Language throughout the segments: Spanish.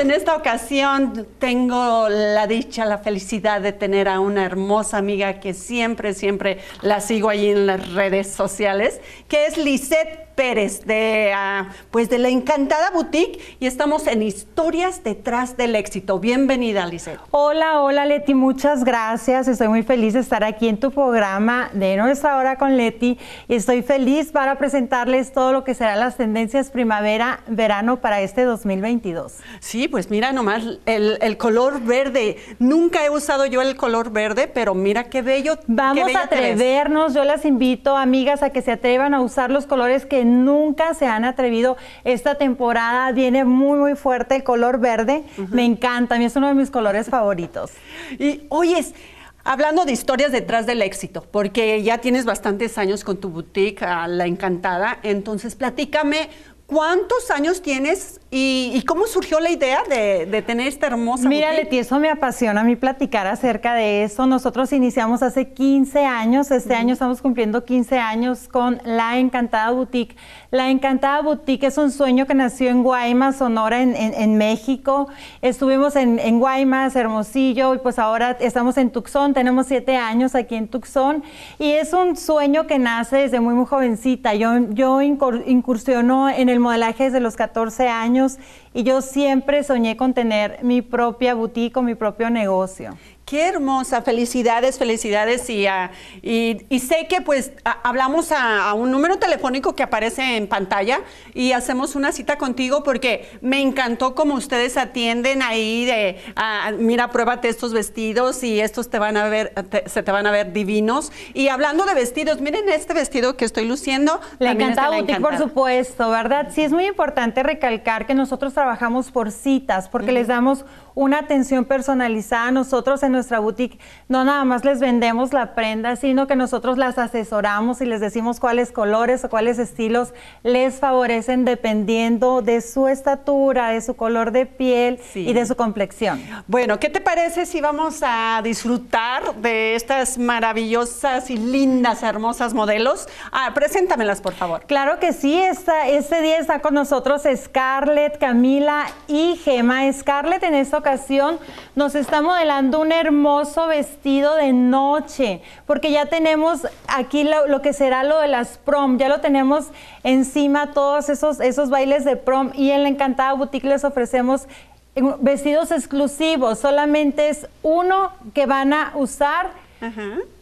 En esta ocasión tengo la dicha, la felicidad de tener a una hermosa amiga que siempre, siempre la sigo allí en las redes sociales, que es Lisette de, ah, pues de la encantada boutique y estamos en Historias detrás del éxito. Bienvenida, Alice. Hola, hola Leti, muchas gracias. Estoy muy feliz de estar aquí en tu programa de Nuestra Hora con Leti y estoy feliz para presentarles todo lo que serán las tendencias primavera-verano para este 2022. Sí, pues mira nomás el, el, color verde. Nunca he usado yo el color verde, pero mira qué bello. Vamos a atrevernos. Yo las invito, amigas, a que se atrevan a usar los colores que nunca se han atrevido. Esta temporada viene muy, muy fuerte el color verde. Me encanta, a mí es uno de mis colores favoritos. Y hoy es Hablando de historias detrás del éxito, porque ya tienes bastantes años con tu boutique, La Encantada, entonces platícame ¿Cuántos años tienes y, cómo surgió la idea de, tener esta hermosa Mira, Leti, eso me apasiona a mí platicar acerca de eso. Nosotros iniciamos hace 15 años, este año estamos cumpliendo 15 años con La Encantada Boutique. La Encantada Boutique es un sueño que nació en Guaymas, Sonora, en, en, México. Estuvimos en, Guaymas, Hermosillo, y pues ahora estamos en Tucson, tenemos 7 años aquí en Tucson. Y es un sueño que nace desde muy, muy jovencita. Yo, yo incursiono en el modelaje desde los 14 años y yo siempre soñé con tener mi propia boutique o mi propio negocio. Qué hermosa, felicidades, felicidades y, ah, y, sé que pues hablamos a, un número telefónico que aparece en pantalla y hacemos una cita contigo porque me encantó como ustedes atienden ahí de ah, mira, pruébate estos vestidos y estos te van a ver, se te van a ver divinos. Y hablando de vestidos, miren este vestido que estoy luciendo. Le encanta Boutique, por supuesto, ¿verdad? Sí, es muy importante recalcar que nosotros trabajamos por citas, porque les damos una atención personalizada. Nosotros en nuestra boutique no nada más les vendemos la prenda, sino que nosotros las asesoramos y les decimos cuáles colores o cuáles estilos les favorecen dependiendo de su estatura, de su color de piel y de su complexión. Bueno, ¿qué te parece si vamos a disfrutar de estas maravillosas y lindas, hermosas modelos? Ah, preséntamelas, por favor. Claro que sí, este día está con nosotros Scarlett Camila Camila y Gema. Scarlett en esta ocasión nos está modelando un hermoso vestido de noche, porque ya tenemos aquí lo, que será lo de las prom, ya lo tenemos encima todos esos, esos bailes de prom y en la encantada boutique les ofrecemos eh, vestidos exclusivos, solamente es uno que van a usar.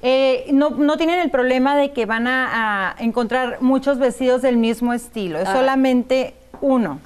Eh, no, tienen el problema de que van a, encontrar muchos vestidos del mismo estilo, es ah. solamente uno.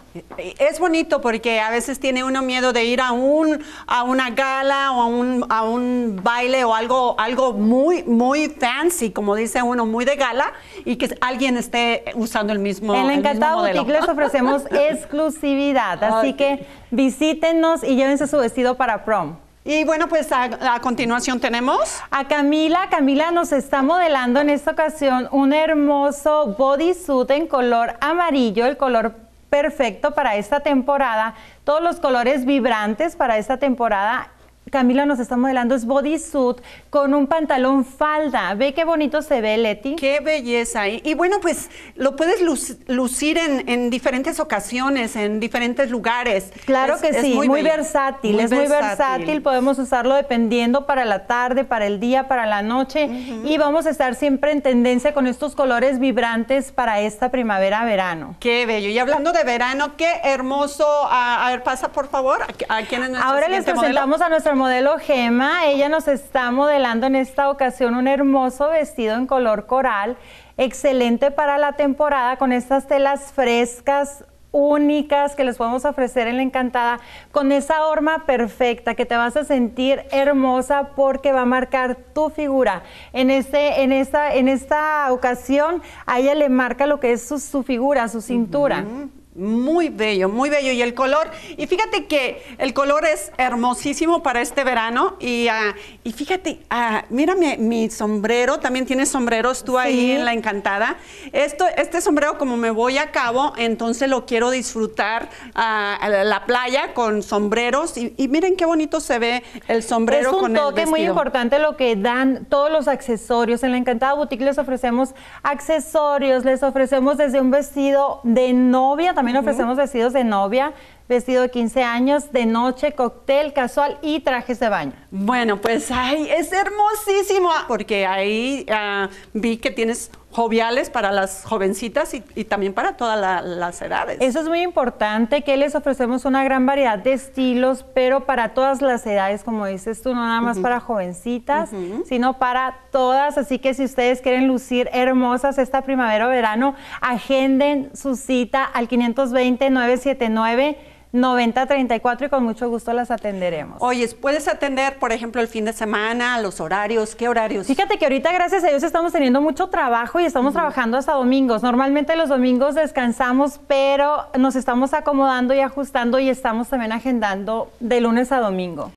Es bonito porque a veces tiene uno miedo de ir a un a una gala o a un, a un baile o algo algo muy muy fancy, como dice uno, muy de gala y que alguien esté usando el mismo En el Encantada Boutique les ofrecemos exclusividad, así que visítenos y llévense su vestido para prom. Y bueno, pues a, continuación tenemos a Camila. Camila nos está modelando en esta ocasión un hermoso bodysuit en color amarillo, el color perfecto para esta temporada. Todos los colores vibrantes para esta temporada Camila nos está modelando es bodysuit con un pantalón falda. Ve qué bonito se ve, Leti. Qué belleza. ¿eh? Y, bueno, pues lo puedes lucir en, diferentes ocasiones, en diferentes lugares. Claro que sí, muy, muy, versátil. es muy versátil. Podemos usarlo dependiendo para la tarde, para el día, para la noche. Y vamos a estar siempre en tendencia con estos colores vibrantes para esta primavera-verano. Qué bello. Y hablando de verano, qué hermoso. A, ver, pasa por favor. ¿A, quién es Ahora les presentamos a nuestra modelo Gema. Ella nos está modelando en esta ocasión un hermoso vestido en color coral, excelente para la temporada con estas telas frescas, únicas que les podemos ofrecer en la encantada con esa horma perfecta que te vas a sentir hermosa porque va a marcar tu figura. En, este, en, esta, en esta ocasión a ella le marca lo que es su, figura, su cintura. Muy bello, muy bello. Y el color, y fíjate que el color es hermosísimo para este verano. Y, ah, fíjate, mírame ah, mira mi, sombrero, también tienes sombreros tú ahí en La Encantada. Esto, este sombrero, como me voy a cabo, entonces lo quiero disfrutar ah, a la playa con sombreros. Y, miren qué bonito se ve el sombrero es un toque muy importante lo que dan todos los accesorios. En La Encantada Boutique les ofrecemos accesorios, les ofrecemos desde un vestido de novia también ofrecemos vestidos de novia, vestido de 15 años, de noche, cóctel, casual y trajes de baño. Bueno, pues ay, es hermosísimo ah, porque ahí ah, vi que tienes joviales para las jovencitas y, también para todas las edades. Eso es muy importante, que les ofrecemos una gran variedad de estilos, pero para todas las edades, como dices tú, no nada más para jovencitas, sino para todas. Así que si ustedes quieren lucir hermosas esta primavera o verano, agenden su cita al 520 979 34 y con mucho gusto las atenderemos. Oye, ¿puedes atender, por ejemplo, el fin de semana, los horarios? ¿Qué horarios? Fíjate que ahorita, gracias a Dios, estamos teniendo mucho trabajo y estamos trabajando hasta domingos. Normalmente los domingos descansamos, pero nos estamos acomodando y ajustando y estamos también agendando de lunes a domingo.